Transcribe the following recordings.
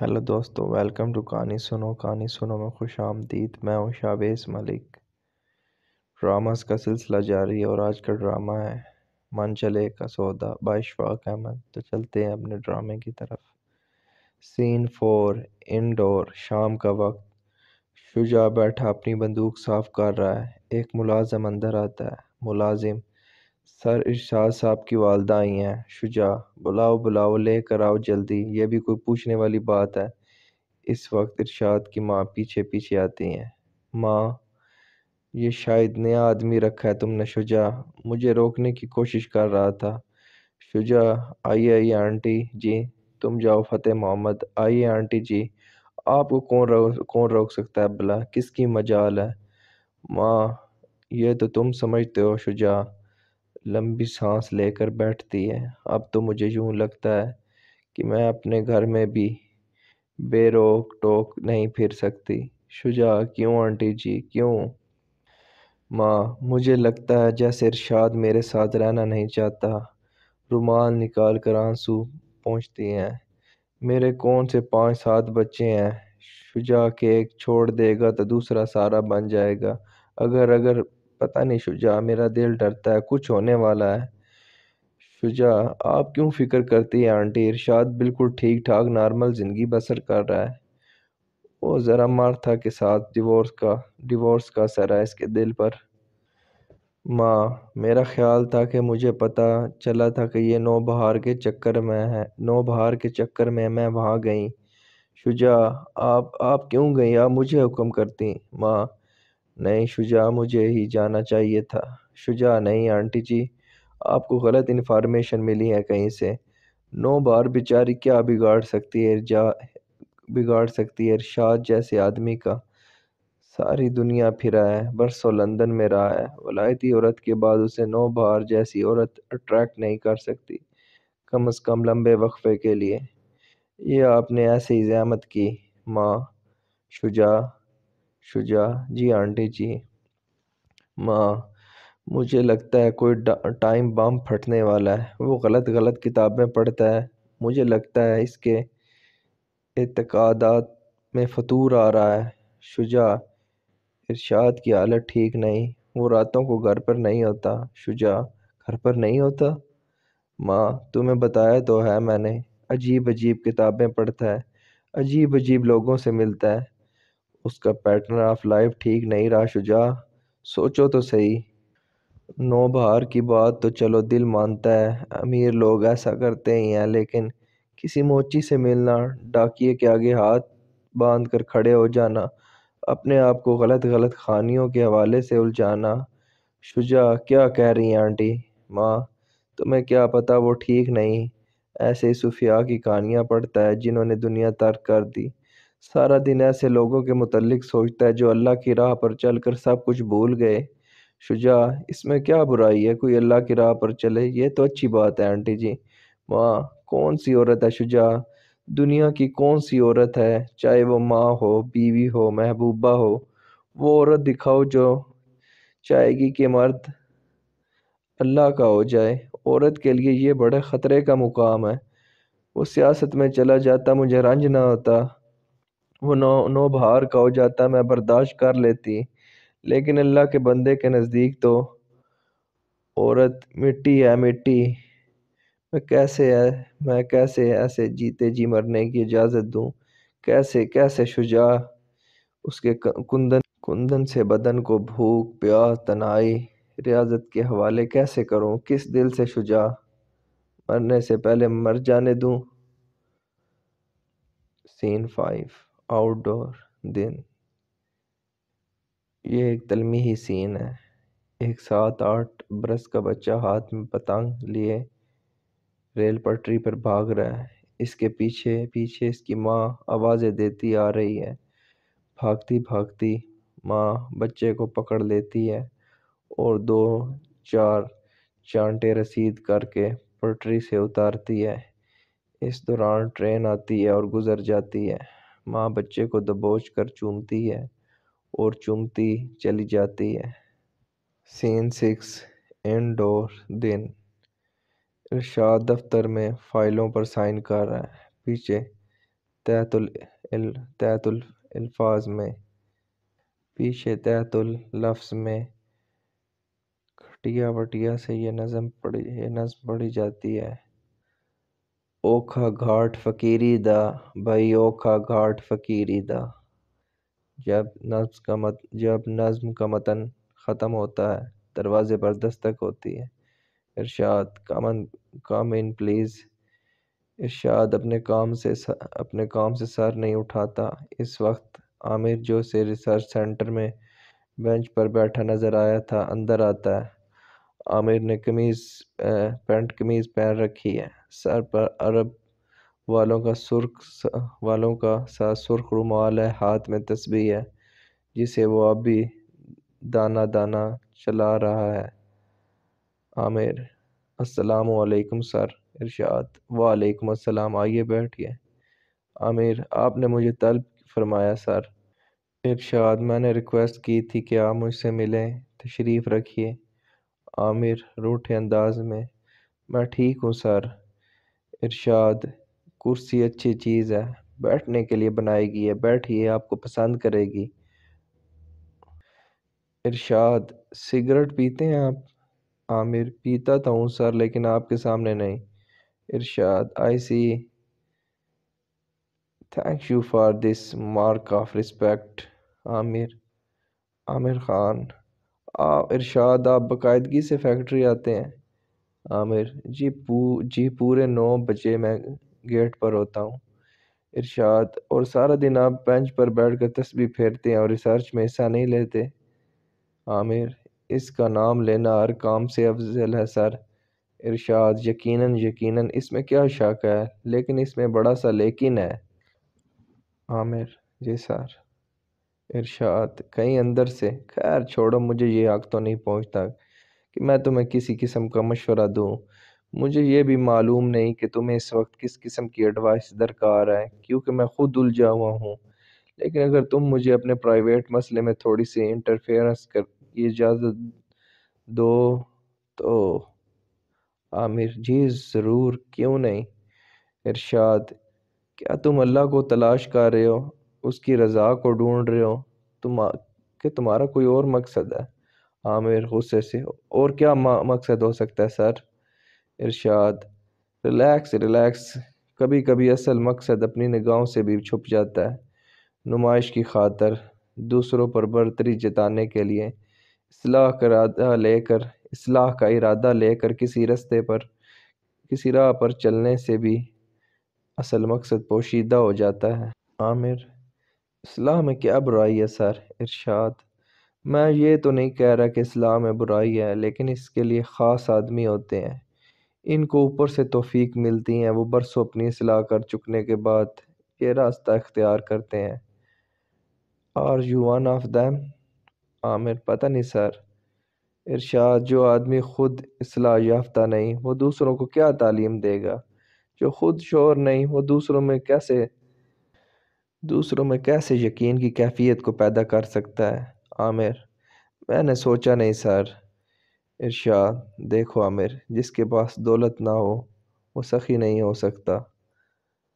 hello दोस्तों welcome to कहानी सुनो कहानी सुनो में खुश आमदीद मैं हूँ शावेस मलिक ड्रामास का सिलसिला जारी है और आज का ड्रामा है मन चले का सौदा बाय शफाक अहमद तो चलते हैं अपने ड्रामे की तरफ सीन फोर इंडोर शाम का वक्त शुजा बैठा अपनी बंदूक साफ कर रहा है एक मुलाजम अंदर आता है मुलाजिम सर इर्शाद साहब की वालदा आई हैं शुजा बुलाओ बुलाओ ले कर आओ जल्दी यह भी कोई पूछने वाली बात है इस वक्त इर्शाद की माँ पीछे पीछे आती हैं माँ ये शायद नया आदमी रखा है तुमने शुजा मुझे रोकने की कोशिश कर रहा था शुजा आइए आइए आंटी जी तुम जाओ फतेह मोहम्मद आइए आंटी जी आपको कौन रोक कौन रोक सकता है अबला किसकी मजाल है माँ ये तो तुम समझते हो शुजा लंबी सांस लेकर बैठती है अब तो मुझे यूं लगता है कि मैं अपने घर में भी बेरोक टोक नहीं फिर सकती शुजा क्यों आंटी जी क्यों माँ मुझे लगता है जैसे इरशाद मेरे साथ रहना नहीं चाहता रुमाल निकाल कर आंसू पहुँचती हैं मेरे कौन से पाँच सात बच्चे हैं शुजा के एक छोड़ देगा तो दूसरा सारा बन जाएगा अगर अगर पता नहीं शुजा मेरा दिल डरता है कुछ होने वाला है शुजा आप क्यों फ़िक्र करती हैं आंटी इरशाद बिल्कुल ठीक ठाक नॉर्मल ज़िंदगी बसर कर रहा है वो ज़रा मार्था के साथ डिवोर्स का डिवोर्स का सरा इसके दिल पर माँ मेरा ख्याल था कि मुझे पता चला था कि ये नौ बहार के चक्कर में है नौ बहार के चक्कर में मैं वहाँ गई शुजा आप आप क्यों गई आप मुझे हुक्म करती माँ नहीं शुजा मुझे ही जाना चाहिए था शुजा नहीं आंटी जी आपको गलत इन्फॉर्मेशन मिली है कहीं से नो बार बेचारी क्या बिगाड़ सकती है जा बिगाड़ सकती है इरशाद जैसे आदमी का सारी दुनिया फिरा है बरसों लंदन में रहा है वलायती औरत के बाद उसे नौ बार जैसी औरत अट्रैक्ट नहीं कर सकती कम अज़ कम लंबे वक्फे के लिए ये आपने ऐसे ही जहमत की माँ शुजा शुजा जी आंटी जी माँ मुझे लगता है कोई टाइम बम फटने वाला है वो गलत गलत किताबें पढ़ता है मुझे लगता है इसके एतकादात में फतूर आ रहा है शुजा इरशाद की हालत ठीक नहीं वो रातों को घर पर नहीं होता शुजा घर पर नहीं होता माँ तुम्हें बताया तो है मैंने अजीब अजीब किताबें पढ़ता है अजीब अजीब लोगों से मिलता है उसका पैटर्न ऑफ लाइफ ठीक नहीं रहा शुजा सोचो तो सही नो बहार की बात तो चलो दिल मानता है अमीर लोग ऐसा करते ही हैं लेकिन किसी मोची से मिलना डाकिए के आगे हाथ बांध कर खड़े हो जाना अपने आप को गलत गलत खानियों के हवाले से उलझाना शुजा क्या कह रही हैं आंटी माँ तुम्हें क्या पता वो ठीक नहीं ऐसे ही सूफिया की कहानियाँ पढ़ता है जिन्होंने दुनिया तर्क कर दी सारा दिन ऐसे लोगों के मतलब सोचता है जो अल्लाह की राह पर चल कर सब कुछ भूल गए शुजा इसमें क्या बुराई है कोई अल्लाह की राह पर चले ये तो अच्छी बात है आंटी जी माँ कौन सी औरत है शुजा दुनिया की कौन सी औरत है चाहे वो माँ हो बीवी हो महबूबा हो वो औरत दिखाओ जो चाहेगी कि मर्द अल्लाह का हो जाए औरत के लिए ये बड़े ख़तरे का मुकाम है वो सियासत में चला जाता मुझे रंज ना होता वो नौ नो बहार का हो जाता मैं बर्दाश्त कर लेती लेकिन अल्लाह के बंदे के नज़दीक तो औरत मिट्टी है मिट्टी मैं कैसे है मैं कैसे ऐसे जीते जी मरने की इजाज़त दूँ कैसे कैसे शुजा उसके कुंदन कुंदन से बदन को भूख प्यास तनाई रियाजत के हवाले कैसे करूँ किस दिल से शुजा मरने से पहले मर जाने दूँ सीन फाइव आउटडोर दिन ये एक तलमी ही सीन है एक सात आठ बरस का बच्चा हाथ में पतंग लिए रेल पटरी पर भाग रहा है इसके पीछे पीछे इसकी माँ आवाज़ें देती आ रही है भागती भागती माँ बच्चे को पकड़ लेती है और दो चार चांटे रसीद करके पटरी से उतारती है इस दौरान ट्रेन आती है और गुज़र जाती है माँ बच्चे को दबोच कर चूमती है और चूमती चली जाती है सीन सिक्स इनडोर दिन इरशाद दफ्तर में फाइलों पर साइन कर रहा है पीछे तैतुल अल्फाज में पीछे तैतुल लफ्ज़ में खटिया वटिया से ये नज़म पढ़ी ये नज़म पढ़ी जाती है ओखा घाट फकीरी दा भाई ओखा घाट फकीरी दा जब नज्म का मत जब नज़म का मतन ख़त्म होता है दरवाज़े पर दस्तक होती है इरशाद कामन काम इन प्लीज़ इरशाद अपने काम से अपने काम से सर नहीं उठाता इस वक्त आमिर जो से रिसर्च सेंटर में बेंच पर बैठा नज़र आया था अंदर आता है आमिर ने कमीज़ पैंट कमीज़ पहन रखी है सर पर अरब वालों का सुर्ख वालों का सा सुर्ख रुमाल है हाथ में तस्बी है जिसे वो अब भी दाना दाना चला रहा है आमिर अस्सलाम वालेकुम सर इरशाद वालेकुम अस्सलाम आइए बैठिए आमिर आपने मुझे तलब फरमाया सर इरशाद मैंने रिक्वेस्ट की थी कि आप मुझसे मिलें तशरीफ़ रखिए आमिर रूठे अंदाज में मैं ठीक हूँ सर इरशाद कुर्सी अच्छी चीज़ है बैठने के लिए बनाई गई है बैठिए आपको पसंद करेगी इरशाद सिगरेट पीते हैं आप आमिर पीता था तो हूँ सर लेकिन आपके सामने नहीं Irshad I see thank you for this mark of respect Aamir Aamir Khan आप इरशाद आप बाकायदगी से फैक्ट्री आते हैं आमिर जी पू जी पूरे नौ बजे मैं गेट पर होता हूँ इरशाद और सारा दिन आप बेंच पर बैठ कर तस्वीर फेरते हैं और रिसर्च में हिस्सा नहीं लेते आमिर इसका नाम लेना हर काम से अफजल है सर इरशाद यकीनन यकीनन इसमें क्या शक है लेकिन इसमें बड़ा सा लेकिन है आमिर जी सर इरशाद कहीं अंदर से खैर छोड़ो मुझे ये हक तो नहीं पहुँचता कि मैं तुम्हें किसी किस्म का मशवरा दूँ मुझे ये भी मालूम नहीं कि तुम्हें इस वक्त किस किस्म की एडवाइस दरकार है क्योंकि मैं ख़ुद उलझा हुआ हूँ लेकिन अगर तुम मुझे अपने प्राइवेट मसले में थोड़ी सी इंटरफेरेंस कर इजाज़त दो तो आमिर जी ज़रूर क्यों नहीं इरशाद क्या तुम अल्लाह को तलाश कर रहे हो उसकी रज़ा को ढूंढ रहे हो तुम कि तुम्हारा कोई और मकसद है आमिर हाँ, गुस्से से और क्या मकसद हो सकता है सर इरशाद रिलैक्स रिलैक्स कभी कभी असल मकसद अपनी निगाहों से भी छुप जाता है नुमाइश की खातर दूसरों पर बरतरी जताने के लिए इसलाह का इरादा लेकर इसलाह का इरादा लेकर किसी रास्ते पर किसी राह पर चलने से भी असल मकसद पोशीदा हो जाता है आमिर इसलाह में क्या बुराई है सर इरशाद मैं ये तो नहीं कह रहा कि इस्लाम में बुराई है लेकिन इसके लिए ख़ास आदमी होते हैं इनको ऊपर से तोफ़ी मिलती हैं वो बरसों अपनी सलाह कर चुकने के बाद ये रास्ता इख्तियार करते हैं are you one of them Aamir पता नहीं सर इरशाद जो आदमी ख़ुद असलाह याफ्ता नहीं वो दूसरों को क्या तालीम देगा जो ख़ुद शोर नहीं वो दूसरों में कैसे दूसरों में कैसे यकीन की कैफियत को पैदा कर सकता है आमिर मैंने सोचा नहीं सर इरशाद देखो आमिर जिसके पास दौलत ना हो वो सखी नहीं हो सकता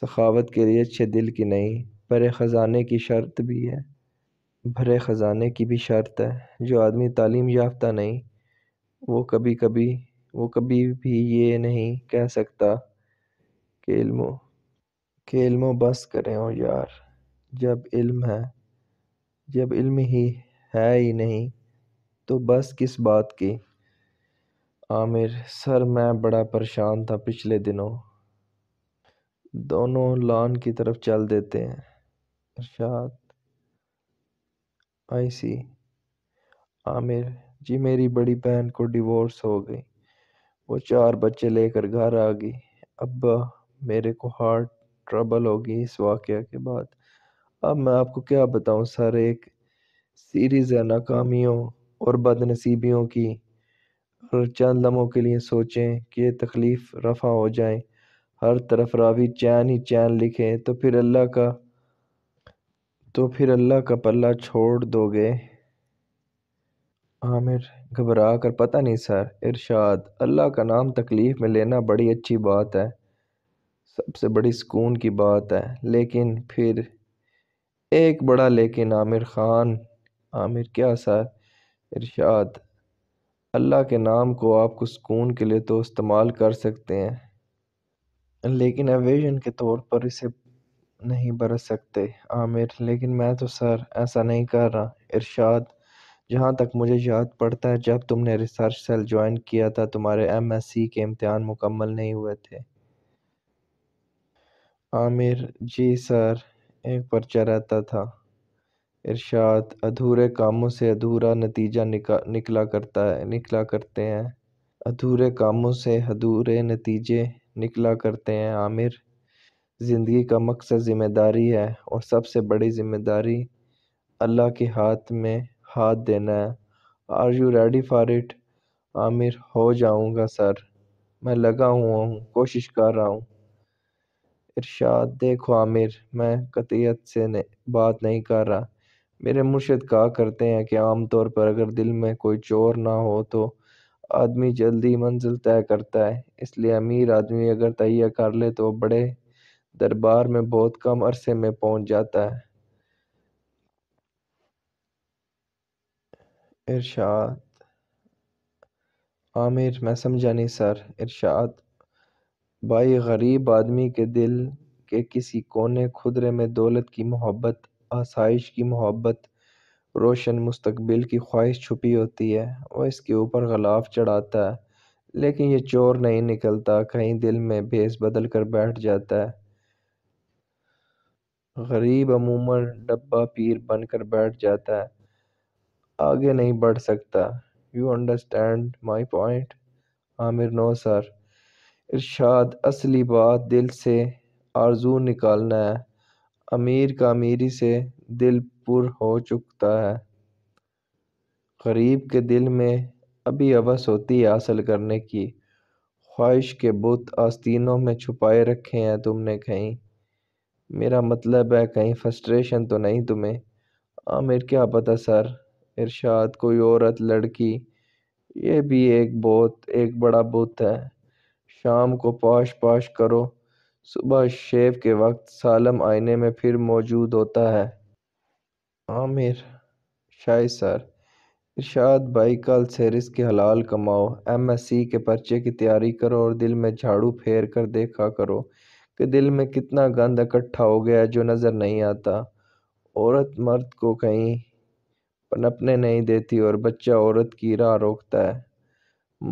सखावत के लिए अच्छे दिल की नहीं भरे ख़जाने की शर्त भी है भरे ख़जाने की भी शर्त है जो आदमी तालीम याफ्ता नहीं वो कभी कभी वो कभी भी ये नहीं कह सकता कि इल्मो के इल्मो बस करें हो यार जब इल्म है जब इल्म ही है ही नहीं तो बस किस बात की आमिर सर मैं बड़ा परेशान था पिछले दिनों दोनों लान की तरफ चल देते हैं अर्शाद आई सी आमिर जी मेरी बड़ी बहन को डिवोर्स हो गई वो चार बच्चे लेकर घर आ गई अब्बा मेरे को हार्ट ट्रबल होगी इस वाक़े के बाद अब मैं आपको क्या बताऊं सर एक सीरीज़ है नाकामियों और बदनसीबियों की और चंद लम्हों के लिए सोचें कि ये तकलीफ़ रफ़ा हो जाए हर तरफ रावी चैन ही चैन लिखे तो फिर अल्लाह का तो फिर अल्लाह का पल्ला छोड़ दोगे आमिर घबरा कर पता नहीं सर इरशाद अल्लाह का नाम तकलीफ़ में लेना बड़ी अच्छी बात है सबसे बड़ी सुकून की बात है लेकिन फिर एक बड़ा लेकिन आमिर ख़ान आमिर क्या सर इरशाद अल्लाह के नाम को आप कुछ सुकून के लिए तो इस्तेमाल कर सकते हैं लेकिन एवेजन के तौर पर इसे नहीं बरत सकते आमिर लेकिन मैं तो सर ऐसा नहीं कर रहा इरशाद जहाँ तक मुझे याद पड़ता है जब तुमने रिसर्च सेल ज्वाइन किया था तुम्हारे एमएससी के इम्तहान मुकम्मल नहीं हुए थे आमिर जी सर एक पर्चा रहता था इर्शाद अधूरे कामों से अधूरा नतीजा निका निकला करता है निकला करते हैं अधूरे कामों से अधूरे नतीजे निकला करते हैं आमिर ज़िंदगी का मकसद ज़िम्मेदारी है और सबसे बड़ी ज़िम्मेदारी अल्लाह के हाथ में हाथ देना है are you ready for it Aamir हो जाऊंगा सर मैं लगा हुआ हूँ कोशिश कर रहा हूँ इरशाद देखो आमिर मैं कतियत से बात नहीं कर रहा मेरे मुर्शद कहा करते हैं कि आम तौर पर अगर दिल में कोई चोर ना हो तो आदमी जल्दी मंजिल तय करता है इसलिए अमीर आदमी अगर तैयार कर ले तो बड़े दरबार में बहुत कम अरसे में पहुंच जाता है इरशाद आमिर मैं समझा नहीं सर इरशाद भाई गरीब आदमी के दिल के किसी कोने खुदरे में दौलत की मोहब्बत आसाइश की मोहब्बत रोशन मुस्तकबिल की ख्वाहिश छुपी होती है वह इसके ऊपर गलाफ चढ़ाता है लेकिन ये चोर नहीं निकलता कहीं दिल में भेस बदल कर बैठ जाता है गरीब अमूमन डब्बा पीर बन कर बैठ जाता है आगे नहीं बढ़ सकता you understand my point Aamir no sir Irshad असली बात दिल से आरजू निकालना है अमीर का अमीरी से दिल पुर हो चुकता है गरीब के दिल में अभी अवस होती है हासिल करने की ख्वाहिश के बुत आस्तीनों में छुपाए रखे हैं तुमने कहीं मेरा मतलब है कहीं फ्रस्ट्रेशन तो नहीं तुम्हें आमिर क्या पता सर इरशाद कोई औरत लड़की ये भी एक बहुत एक बड़ा बुत है शाम को पाश पाश करो सुबह शेव के वक्त सालम आईने में फिर मौजूद होता है आमिर शाह सर इर्शाद भाई कल से रिस्क हलाल कमाओ एमएससी के पर्चे की तैयारी करो और दिल में झाड़ू फेर कर देखा करो कि दिल में कितना गंद इकट्ठा हो गया जो नज़र नहीं आता औरत मर्द को कहीं पनपने नहीं देती और बच्चा औरत की राह रोकता है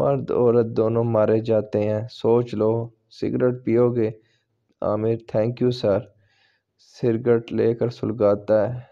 मर्द औरत दोनों मारे जाते हैं सोच लो सिगरेट पियोगे आमिर थैंक यू सर सिरगट लेकर सुलगाता है